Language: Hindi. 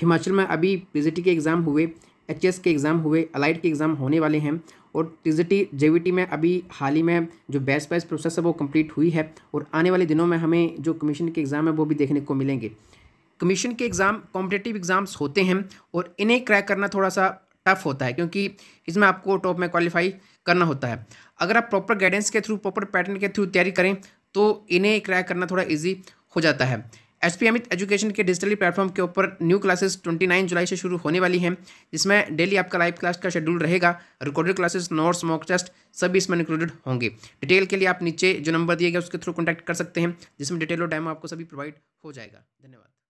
हिमाचल में अभी पी के एग्ज़ाम हुए एच के एग्ज़ाम हुए अलाइड के एग्ज़ाम होने वाले हैं और टी जेवीटी में अभी हाल ही में जो बैस वाइज प्रोसेस है वो कंप्लीट हुई है और आने वाले दिनों में हमें जो कमीशन के एग्ज़ाम है वो भी देखने को मिलेंगे कमीशन के एग्ज़ाम कॉम्पिटेटिव एग्ज़ाम्स होते हैं और इन्हें क्रैक करना थोड़ा सा टफ होता है क्योंकि इसमें आपको टॉप में क्वालिफाई करना होता है अगर आप प्रॉपर गाइडेंस के थ्रू प्रॉपर पैटर्न के थ्रू तैयारी करें तो इन्हें क्रैक करना थोड़ा ईजी हो जाता है एस पी अमित एजुकेशन के डिजिटली प्लेटफॉर्म के ऊपर न्यू क्लासेस 29 जुलाई से शुरू होने वाली हैं जिसमें डेली आपका लाइव क्लास का शेड्यूल रहेगा recorded classes notes mock test सभी इसमें इंक्लूडेड होंगे डिटेल के लिए आप नीचे जो नंबर दिए गए उसके थ्रू कॉन्टैक्ट कर सकते हैं जिसमें डिटेल और टाइम आपको सभी प्रोवाइड हो जाएगा धन्यवाद